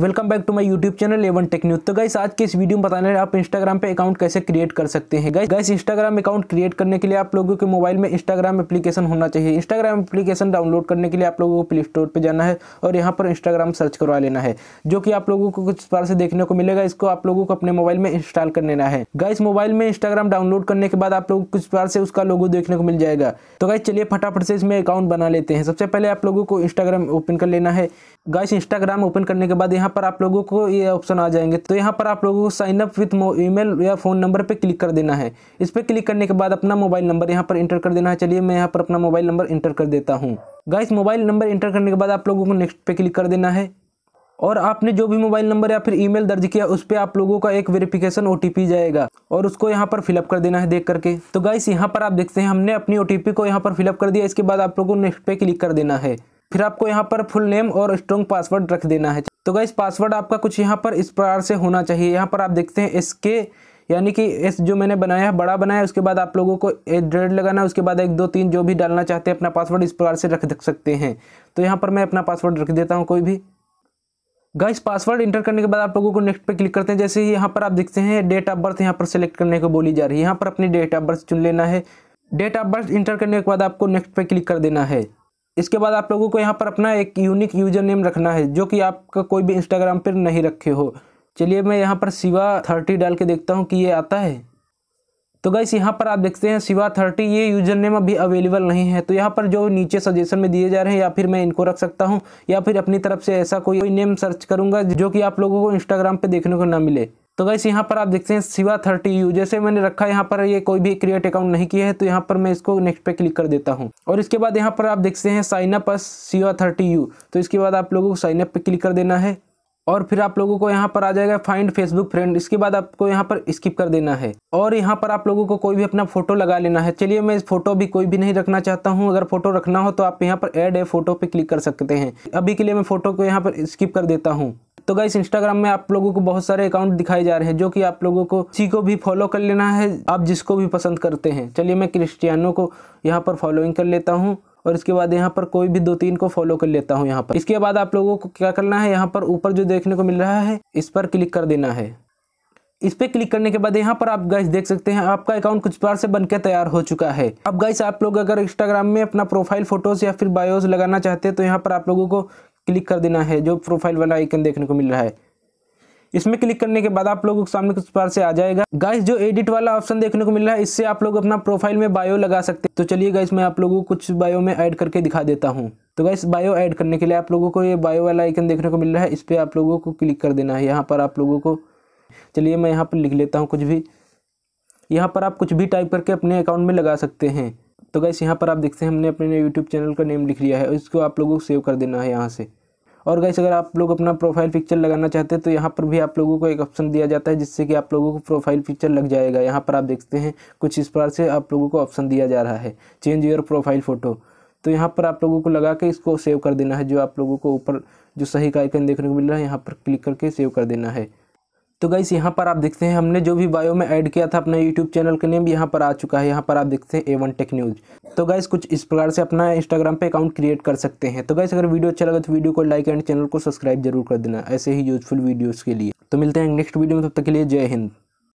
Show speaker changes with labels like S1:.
S1: welcome back to my YouTube channel A one tech news तो guys आज के इस वीडियो में बताने आप इंस्टाग्राम पे अकाउंट कैसे क्रिएट कर सकते हैं guys guys Instagram account create करने के लिए आप लोगों के मोबाइल में इंस्टाग्राम एप्लीकेशन होना चाहिए इंस्टाग्राम एप्लीकेशन डाउनलोड करने के लिए आप लोगों को प्ले स्टोर पर जाना है और यहाँ पर इंस्टाग्राम सर्च करवा लेना है जो कि आप लोगों को कुछ बार से देखने को मिलेगा इसको आप लोगों को अपने मोबाइल में इंस्टॉल कर लेना है गाइस मोबाइल में इंस्टाग्राम डाउनलोड करने के बाद आप लोगों को कुछ बार से उसका लोगो देखने को मिल जाएगा तो गाइस चलिए फटाफट से इसमें अकाउंट बना लेते हैं सबसे पहले आप लोगों को इंस्टाग्राम ओपन कर लेना है गाइस इंस्टाग्राम ओपन करने के बाद यहाँ यहाँ पर आप लोगों को ये ऑप्शन आ जाएंगे तो यहाँ पर आप लोगों को साइन अप विथ ईमेल या फ़ोन नंबर पर क्लिक कर देना है इस पर क्लिक करने के बाद अपना मोबाइल नंबर यहाँ पर इंटर कर देना है चलिए मैं यहाँ पर अपना मोबाइल नंबर इंटर कर देता हूँ गाइस मोबाइल नंबर इंटर करने के बाद आप लोगों को नेक्स्ट पे क्लिक कर देना है और आपने जो भी मोबाइल नंबर या फिर ईमेल दर्ज किया उस पर आप लोगों का एक वेरिफिकेशन ओ जाएगा और उसको यहाँ पर फिलअप कर देना है देख करके तो गाइस यहाँ पर आप देखते हैं हमने अपनी ओ को यहाँ पर फिलअप कर दिया इसके बाद आप लोगों को नेक्स्ट पे क्लिक कर देना है फिर आपको यहाँ पर फुल नेम और स्ट्रॉन्ग पासवर्ड रख देना है तो गाइस पासवर्ड आपका कुछ यहाँ पर इस प्रकार से होना चाहिए यहाँ पर आप देखते हैं इसके यानी कि एस जो मैंने बनाया है बड़ा बनाया है उसके बाद आप लोगों को डेढ़ लगाना है उसके बाद एक दो तीन जो भी डालना चाहते हैं अपना पासवर्ड इस प्रकार से रख सकते हैं तो यहाँ पर मैं अपना पासवर्ड रख देता हूँ कोई भी गाइस पासवर्ड इंटर करने के बाद आप लोगों को नेक्स्ट पे क्लिक करते हैं जैसे ही यहाँ पर आप देखते हैं डेट ऑफ बर्थ यहाँ पर सेलेक्ट करने को बोली जा रही है यहाँ पर अपनी डेट ऑफ बर्थ चुन लेना है डेट ऑफ बर्थ इंटर करने के बाद आपको नेक्स्ट पे क्लिक कर देना है इसके बाद आप लोगों को यहाँ पर अपना एक यूनिक यूजर नेम रखना है जो कि आपका कोई भी इंस्टाग्राम पर नहीं रखे हो चलिए मैं यहाँ पर शिवा थर्टी डाल के देखता हूँ कि ये आता है तो गाइस यहाँ पर आप देखते हैं शिवा थर्टी ये यूजर नेम अभी अवेलेबल नहीं है तो यहाँ पर जो नीचे सजेशन में दिए जा रहे हैं या फिर मैं इनको रख सकता हूँ या फिर अपनी तरफ से ऐसा कोई नेम सर्च करूँगा जो कि आप लोगों को इंस्टाग्राम पर देखने को ना मिले तो गाइस यहाँ पर आप देखते हैं सिवा थर्टी यू जैसे मैंने रखा यहाँ पर ये कोई भी क्रिएट अकाउंट नहीं किया है तो यहाँ पर मैं इसको नेक्स्ट पे क्लिक कर देता हूँ और इसके बाद यहाँ पर आप देखते हैं साइन अस सिवा थर्टी यू तो इसके बाद आप लोगों को साइनअप पे क्लिक कर देना है और फिर आप लोगों को यहाँ पर आ जाएगा फाइंड फेसबुक फ्रेंड इसके बाद आपको यहाँ पर स्किप कर देना है और यहाँ पर आप लोगों को कोई भी अपना फोटो लगा लेना है चलिए मैं इस फोटो भी कोई भी नहीं रखना चाहता हूँ अगर फोटो रखना हो तो आप यहाँ पर एड ए फोटो पे क्लिक कर सकते हैं अभी के लिए मैं फोटो को यहाँ पर स्किप कर देता हूँ तो गाइस इंस्टाग्राम में आप लोगों को बहुत सारे अकाउंट दिखाई जा रहे हैं जो कि आप लोगों को किसी को भी फॉलो कर लेना है आप जिसको भी पसंद करते हैं चलिए मैं क्रिस्टियानो को यहाँ पर फॉलोइंग कर लेता हूँ और इसके बाद यहाँ पर कोई भी दो तीन को फॉलो कर लेता हूँ यहाँ पर इसके बाद आप लोगों को क्या करना है यहाँ पर ऊपर जो देखने को मिल रहा है इस पर क्लिक कर देना है इस पर क्लिक करने के बाद यहाँ पर आप गाइस देख सकते हैं आपका अकाउंट कुछ बार से बनकर तैयार हो चुका है अब गाइस आप लोग अगर इंस्टाग्राम में अपना प्रोफाइल फोटोज या फिर बायोज लगाना चाहते हैं तो यहाँ पर आप लोगों को क्लिक कर देना है जो प्रोफाइल वाला आइकन देखने को मिल रहा है इसमें क्लिक करने के बाद आप लोगों के सामने कुछ पार से आ जाएगा गाइस जो एडिट वाला ऑप्शन देखने को मिल रहा है इससे आप लोग अपना प्रोफाइल में बायो लगा सकते हैं तो चलिए गाइस मैं आप लोगों को कुछ बायो में ऐड करके दिखा देता हूँ तो गाइस बायो ऐड करने के लिए आप लोगों को ये बायो वाला आइकन देखने को मिल रहा है इस पर आप लोगों को क्लिक कर देना है यहाँ पर आप लोगों को चलिए मैं यहाँ पर लिख लेता हूँ कुछ भी यहाँ पर आप कुछ भी टाइप करके अपने अकाउंट में लगा सकते हैं तो गैस यहाँ पर आप देखते हैं हमने अपने यूट्यूब चैनल का नेम लिख लिया है इसको आप लोगों को सेव कर देना है यहाँ से और गाइस अगर आप लोग अपना प्रोफाइल पिक्चर लगाना चाहते हैं तो यहाँ पर भी आप लोगों को एक ऑप्शन दिया जाता है जिससे कि आप लोगों को प्रोफाइल पिक्चर लग जाएगा यहाँ पर आप देखते हैं कुछ इस प्रकार से आप लोगों को ऑप्शन दिया जा रहा है चेंज योर प्रोफाइल फ़ोटो तो यहाँ पर आप लोगों को लगा के इसको सेव कर देना है जो आप लोगों को ऊपर जो सही का आइकन देखने को मिल रहा है यहाँ पर क्लिक करके सेव कर देना है तो गाइस यहाँ पर आप देखते हैं हमने जो भी बायो में ऐड किया था अपना यूट्यूब चैनल का नेम यहाँ पर आ चुका है यहाँ पर आप देखते हैं ए वन टेक न्यूज़ तो गाइस कुछ इस प्रकार से अपना इंस्टाग्राम पे अकाउंट क्रिएट कर सकते हैं तो गाइस अगर वीडियो अच्छा लगा तो वीडियो को लाइक एंड चैनल को सब्सक्राइब जरूर कर देना ऐसे ही यूजफुल वीडियोज़ के लिए तो मिलते हैं नेक्स्ट वीडियो में तब तक के लिए जय हिंद